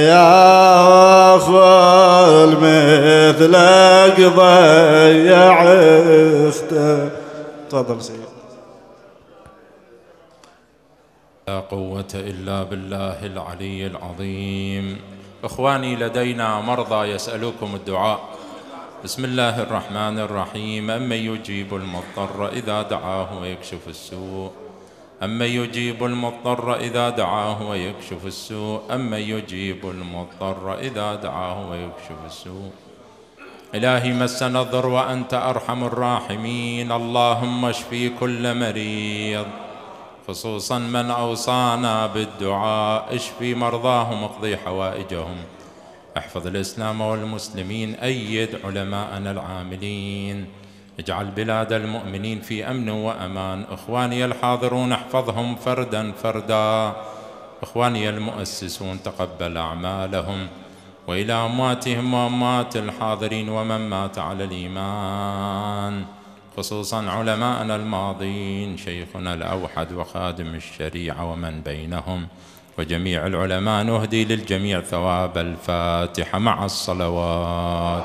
يا يغفل مثلك ضيع اخته تفضل سيد لا قوة إلا بالله العلي العظيم إخواني لدينا مرضى يسألكم الدعاء بسم الله الرحمن الرحيم أمن يجيب المضطر إذا دعاه ويكشف السوء أمن يجيب المضطر إذا دعاه ويكشف السوء أمن يجيب المضطر إذا دعاه ويكشف السوء إلهي مسنا الضر وأنت أرحم الراحمين اللهم اشفي كل مريض خصوصا من أوصانا بالدعاء اشفي مرضاهم اقضي حوائجهم احفظ الإسلام والمسلمين أيد علماءنا العاملين اجعل بلاد المؤمنين في امن وامان اخواني الحاضرون احفظهم فردا فردا اخواني المؤسسون تقبل اعمالهم والى امواتهم واموات الحاضرين ومن مات على الايمان خصوصا علماءنا الماضين شيخنا الاوحد وخادم الشريعه ومن بينهم وجميع العلماء نهدي للجميع ثواب الفاتحه مع الصلوات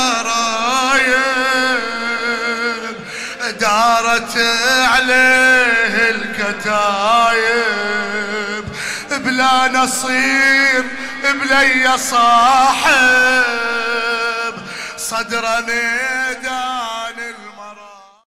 السرايا دارت عليه الكتايب بلا نصير بلي صاحب صدر نادى